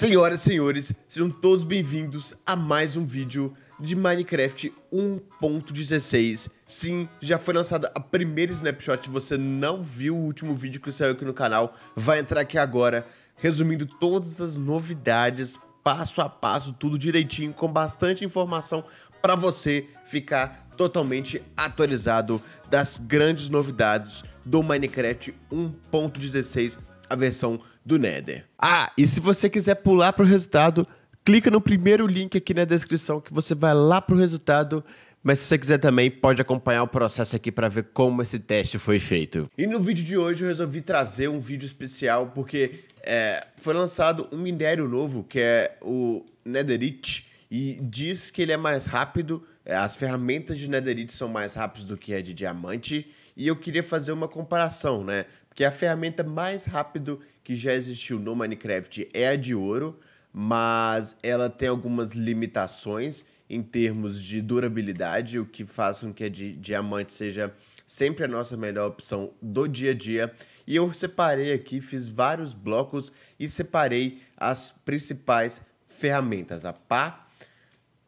Senhoras e senhores, sejam todos bem-vindos a mais um vídeo de Minecraft 1.16. Sim, já foi lançada a primeira snapshot, você não viu o último vídeo que saiu aqui no canal, vai entrar aqui agora, resumindo todas as novidades, passo a passo, tudo direitinho, com bastante informação para você ficar totalmente atualizado das grandes novidades do Minecraft 1.16 a versão do Nether. Ah, e se você quiser pular para o resultado, clica no primeiro link aqui na descrição que você vai lá para o resultado. Mas se você quiser também, pode acompanhar o processo aqui para ver como esse teste foi feito. E no vídeo de hoje eu resolvi trazer um vídeo especial porque é, foi lançado um minério novo que é o Netherite e diz que ele é mais rápido, é, as ferramentas de Netherite são mais rápidas do que a de diamante e eu queria fazer uma comparação, né? Porque é a ferramenta mais rápida que já existiu no Minecraft é a de ouro, mas ela tem algumas limitações em termos de durabilidade, o que faz com que a de diamante seja sempre a nossa melhor opção do dia a dia. E eu separei aqui, fiz vários blocos e separei as principais ferramentas: a pá,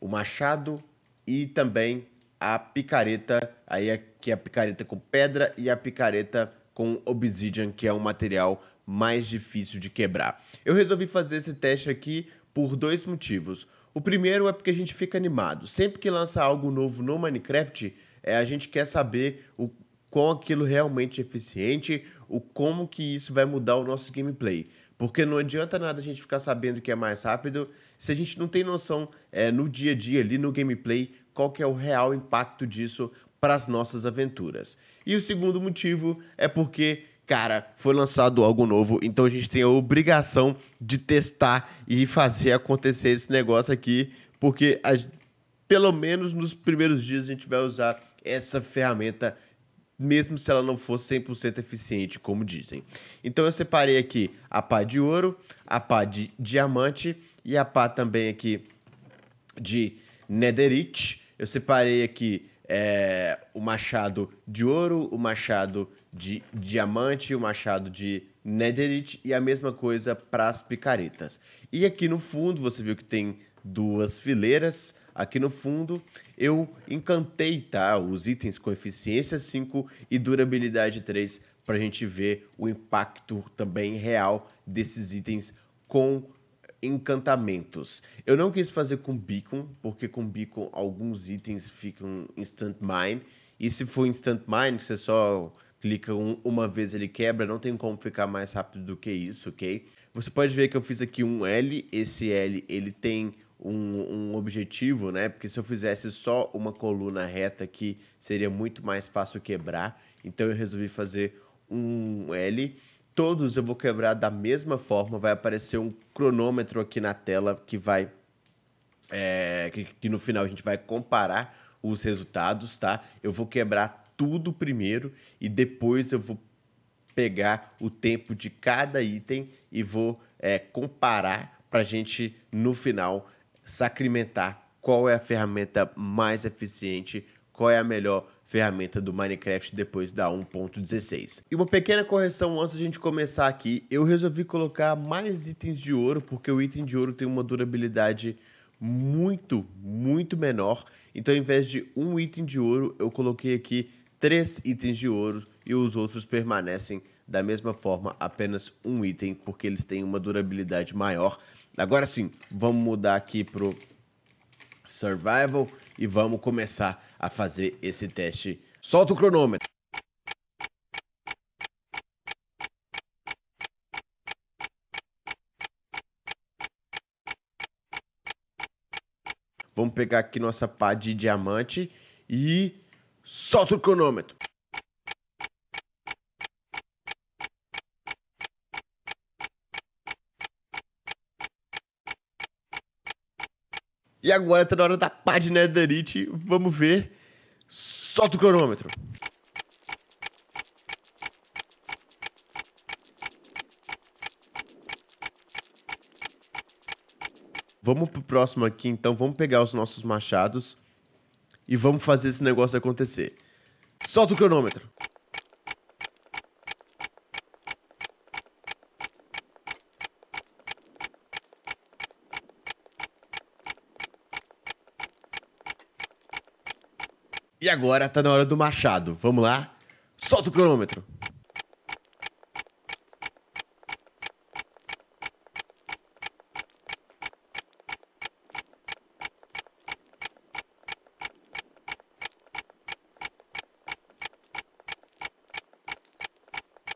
o machado e também a picareta, aí aqui é a picareta com pedra e a picareta com Obsidian, que é um material mais difícil de quebrar. Eu resolvi fazer esse teste aqui por dois motivos. O primeiro é porque a gente fica animado. Sempre que lança algo novo no Minecraft, é, a gente quer saber o quão aquilo realmente é eficiente, o como que isso vai mudar o nosso gameplay. Porque não adianta nada a gente ficar sabendo que é mais rápido se a gente não tem noção é, no dia a dia ali no gameplay qual que é o real impacto disso para as nossas aventuras. E o segundo motivo é porque cara, foi lançado algo novo, então a gente tem a obrigação de testar e fazer acontecer esse negócio aqui, porque a, pelo menos nos primeiros dias a gente vai usar essa ferramenta, mesmo se ela não for 100% eficiente, como dizem. Então eu separei aqui a pá de ouro, a pá de diamante e a pá também aqui de netherite. Eu separei aqui é, o machado de ouro, o machado de diamante, o machado de netherite e a mesma coisa para as picaretas. E aqui no fundo você viu que tem duas fileiras. Aqui no fundo eu encantei tá, os itens com eficiência 5 e durabilidade 3 para a gente ver o impacto também real desses itens com encantamentos. Eu não quis fazer com beacon, porque com beacon alguns itens ficam instant mine. E se for instant mine, você só clica um, uma vez ele quebra, não tem como ficar mais rápido do que isso, ok? Você pode ver que eu fiz aqui um L, esse L ele tem um, um objetivo, né? Porque se eu fizesse só uma coluna reta aqui, seria muito mais fácil quebrar. Então eu resolvi fazer um L todos eu vou quebrar da mesma forma. Vai aparecer um cronômetro aqui na tela que vai. É, que, que no final a gente vai comparar os resultados, tá? Eu vou quebrar tudo primeiro e depois eu vou pegar o tempo de cada item e vou é, comparar para a gente no final sacramentar qual é a ferramenta mais eficiente, qual é a melhor ferramenta do Minecraft depois da 1.16. E uma pequena correção antes de a gente começar aqui, eu resolvi colocar mais itens de ouro, porque o item de ouro tem uma durabilidade muito, muito menor. Então, ao invés de um item de ouro, eu coloquei aqui três itens de ouro e os outros permanecem da mesma forma, apenas um item, porque eles têm uma durabilidade maior. Agora sim, vamos mudar aqui pro Survival e vamos começar a fazer esse teste. Solta o cronômetro. Vamos pegar aqui nossa pá de diamante e solta o cronômetro. E agora tá na hora da pá de netherite, Vamos ver. Solta o cronômetro. Vamos pro próximo aqui, então. Vamos pegar os nossos machados e vamos fazer esse negócio acontecer. Solta o cronômetro. E agora tá na hora do machado. Vamos lá? Solta o cronômetro.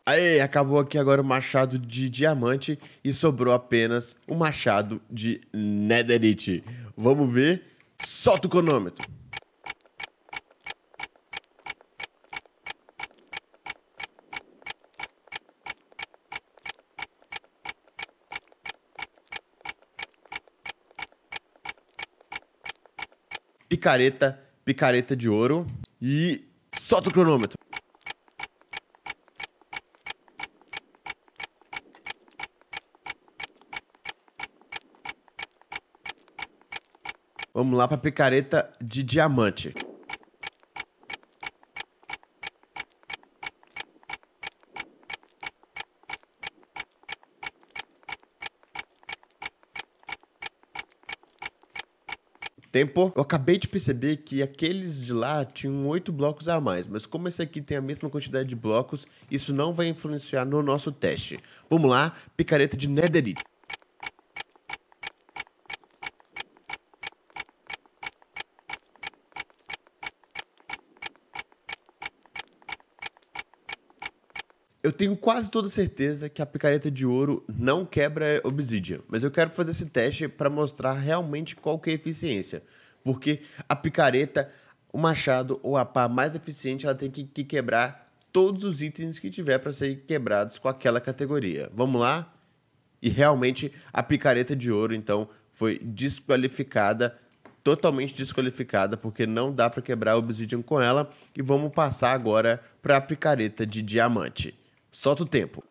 Aê, acabou aqui agora o machado de diamante e sobrou apenas o machado de netherite. Vamos ver? Solta o cronômetro. picareta, picareta de ouro. E solta o cronômetro. Vamos lá para picareta de diamante. tempo. Eu acabei de perceber que aqueles de lá tinham oito blocos a mais, mas como esse aqui tem a mesma quantidade de blocos, isso não vai influenciar no nosso teste. Vamos lá, picareta de netherite. Eu tenho quase toda certeza que a picareta de ouro não quebra obsidian, mas eu quero fazer esse teste para mostrar realmente qual que é a eficiência, porque a picareta, o machado ou a pá mais eficiente, ela tem que, que quebrar todos os itens que tiver para serem quebrados com aquela categoria. Vamos lá? E realmente a picareta de ouro então foi desqualificada, totalmente desqualificada, porque não dá para quebrar obsidian com ela. E vamos passar agora para a picareta de diamante. Solta o tempo.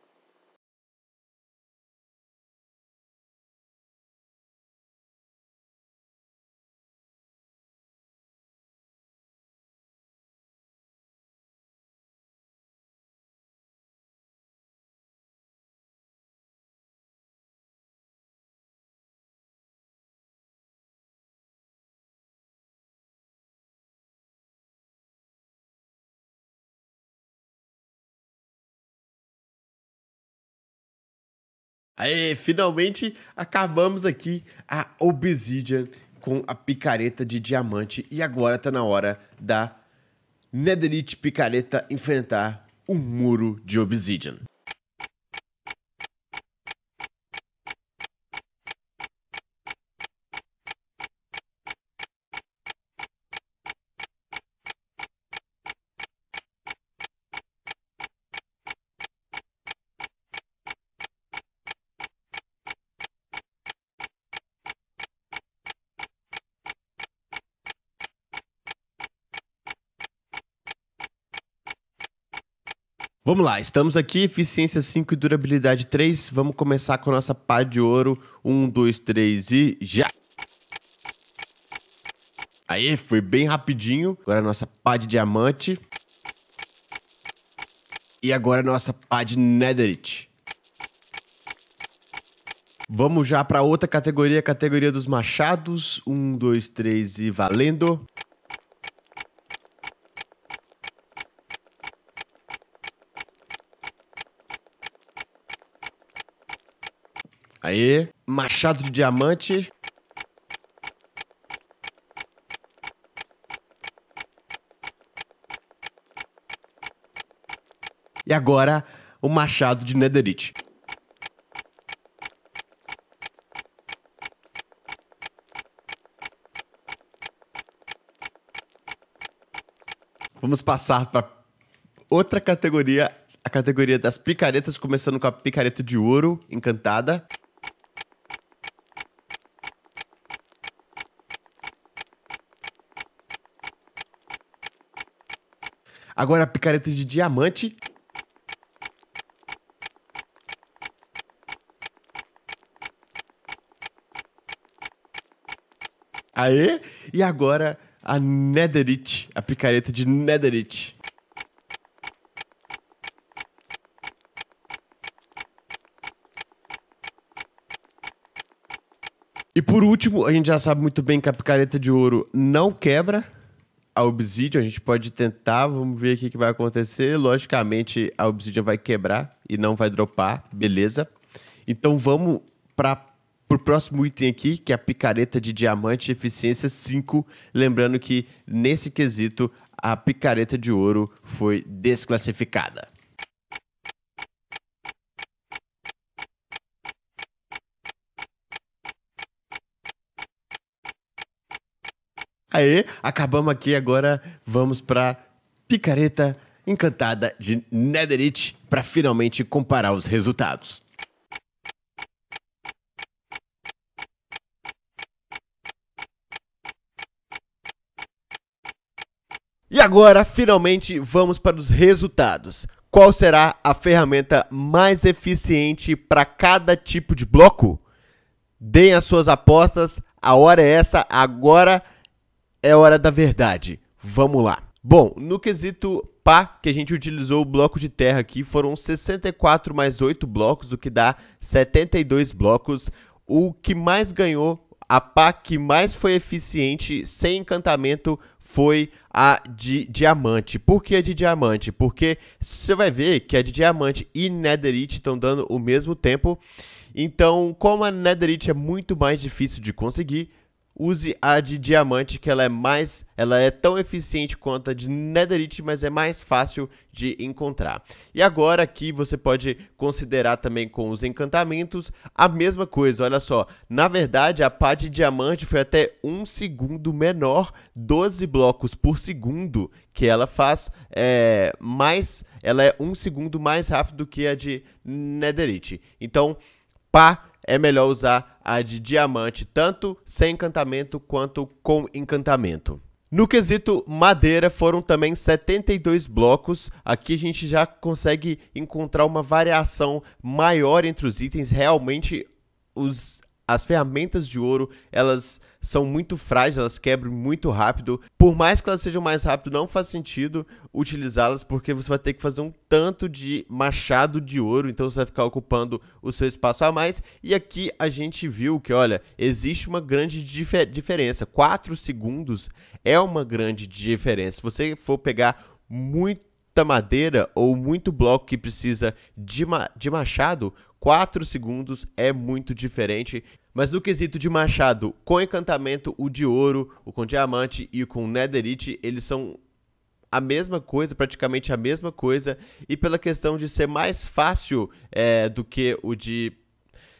Aê, finalmente acabamos aqui a Obsidian com a picareta de diamante e agora tá na hora da Netherite picareta enfrentar o um muro de Obsidian. Vamos lá, estamos aqui, eficiência 5 e durabilidade 3. Vamos começar com a nossa pá de ouro. 1, 2, 3 e já! Aí, foi bem rapidinho. Agora a nossa pá de diamante. E agora a nossa pá de netherite. Vamos já para outra categoria, categoria dos machados. 1, 2, 3 e valendo! Aí, machado de diamante. E agora, o machado de netherite. Vamos passar para outra categoria, a categoria das picaretas, começando com a picareta de ouro encantada. Agora a picareta de diamante. Aê! E agora a netherite, a picareta de netherite. E por último, a gente já sabe muito bem que a picareta de ouro não quebra a Obsidian, a gente pode tentar, vamos ver o que, vai acontecer. Logicamente, a Obsidian vai quebrar e não vai dropar, beleza. Então vamos para o próximo item aqui, que é a picareta de diamante, eficiência 5. Lembrando que nesse quesito, a picareta de ouro foi desclassificada. Aí acabamos aqui, agora vamos para Picareta Encantada de Netherite para finalmente comparar os resultados. E agora, finalmente, vamos para os resultados. Qual será a ferramenta mais eficiente para cada tipo de bloco? Deem as suas apostas, a hora é essa, agora é hora da verdade. Vamos lá. Bom, no quesito pá que a gente utilizou o bloco de terra aqui, foram 64 mais 8 blocos, o que dá 72 blocos. O que mais ganhou a pá que mais foi eficiente sem encantamento foi a de diamante. Por que a de diamante? Porque você vai ver que a de diamante e netherite estão dando o mesmo tempo. Então, como a netherite é muito mais difícil de conseguir, use a de diamante, que ela é mais, ela é tão eficiente quanto a de netherite, mas é mais fácil de encontrar. E agora aqui você pode considerar também com os encantamentos a mesma coisa, olha só. Na verdade, a pá de diamante foi até um segundo menor, 12 blocos por segundo, que ela faz é, mais, ela é um segundo mais rápido que a de netherite. Então, pá é melhor usar a de diamante, tanto sem encantamento quanto com encantamento. No quesito madeira, foram também 72 blocos. Aqui a gente já consegue encontrar uma variação maior entre os itens. Realmente, os as ferramentas de ouro, elas são muito frágeis, elas quebram muito rápido. Por mais que elas sejam mais rápido, não faz sentido utilizá-las porque você vai ter que fazer um tanto de machado de ouro, então você vai ficar ocupando o seu espaço a mais. E aqui a gente viu que, olha, existe uma grande difer diferença. 4 segundos é uma grande diferença. Se você for pegar muito muita madeira ou muito bloco que precisa de, ma de machado, 4 segundos é muito diferente. Mas no quesito de machado, com encantamento, o de ouro, o com diamante e o com netherite, eles são a mesma coisa, praticamente a mesma coisa. E pela questão de ser mais fácil é, do que o de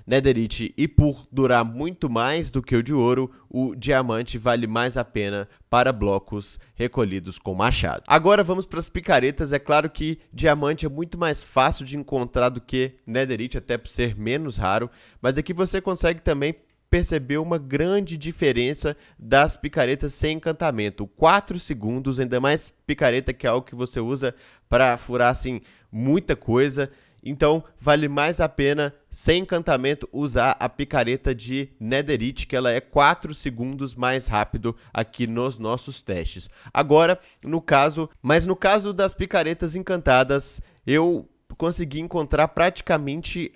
netherite e por durar muito mais do que o de ouro, o diamante vale mais a pena para blocos recolhidos com machado. Agora vamos para as picaretas. É claro que diamante é muito mais fácil de encontrar do que netherite, até por ser menos raro, mas aqui você consegue também percebeu uma grande diferença das picaretas sem encantamento. 4 segundos, ainda mais picareta que é algo que você usa para furar assim muita coisa. Então, vale mais a pena, sem encantamento, usar a picareta de Netherite, que ela é 4 segundos mais rápido aqui nos nossos testes. Agora, no caso, mas no caso das picaretas encantadas, eu consegui encontrar praticamente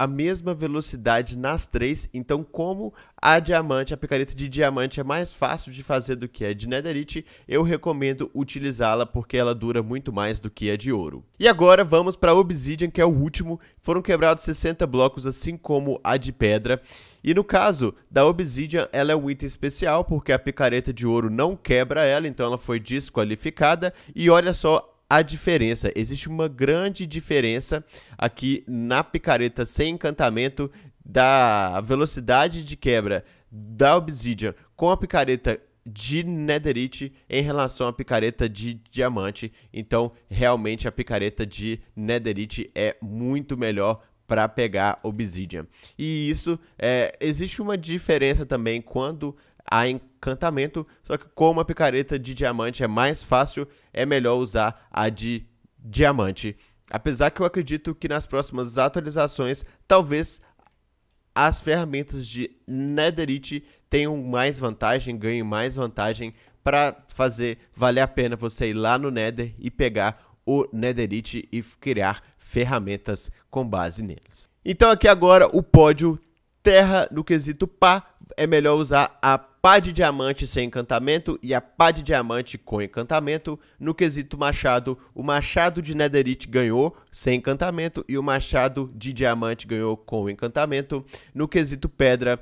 a mesma velocidade nas três, então como a diamante, a picareta de diamante é mais fácil de fazer do que a de netherite, eu recomendo utilizá-la porque ela dura muito mais do que a de ouro. E agora vamos para obsidian, que é o último, foram quebrados 60 blocos assim como a de pedra, e no caso da obsidian, ela é um item especial porque a picareta de ouro não quebra ela, então ela foi desqualificada, e olha só a diferença. Existe uma grande diferença aqui na picareta sem encantamento da velocidade de quebra da Obsidian com a picareta de Netherite em relação à picareta de diamante. Então, realmente a picareta de Netherite é muito melhor para pegar Obsidian. E isso é, existe uma diferença também quando a encantamento, só que como a picareta de diamante é mais fácil, é melhor usar a de diamante. Apesar que eu acredito que nas próximas atualizações, talvez as ferramentas de Netherite tenham mais vantagem, ganhem mais vantagem para fazer valer a pena você ir lá no Nether e pegar o Netherite e criar ferramentas com base neles. Então aqui agora o pódio terra, no quesito pá, é melhor usar a pá de diamante sem encantamento e a pá de diamante com encantamento. No quesito machado, o machado de netherite ganhou sem encantamento e o machado de diamante ganhou com encantamento. No quesito pedra,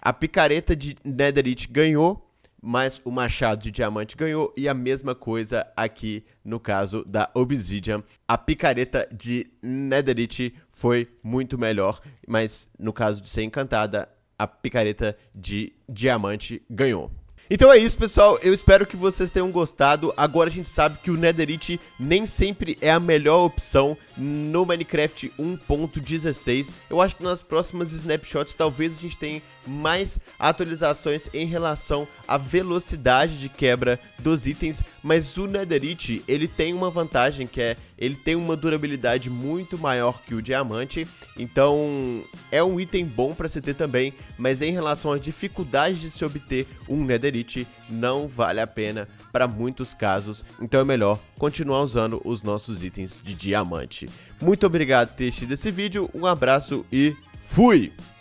a picareta de netherite ganhou mas o machado de diamante ganhou e a mesma coisa aqui no caso da Obsidian. A picareta de Netherite foi muito melhor, mas no caso de ser encantada, a picareta de diamante ganhou. Então é isso, pessoal. Eu espero que vocês tenham gostado. Agora a gente sabe que o Netherite nem sempre é a melhor opção no Minecraft 1.16. Eu acho que nas próximas snapshots talvez a gente tenha mais atualizações em relação à velocidade de quebra dos itens, mas o Netherite, ele tem uma vantagem que é ele tem uma durabilidade muito maior que o diamante, então é um item bom para se ter também, mas em relação à dificuldade de se obter um Netherite, não vale a pena para muitos casos, então é melhor continuar usando os nossos itens de diamante. Muito obrigado por ter assistido esse vídeo, um abraço e fui!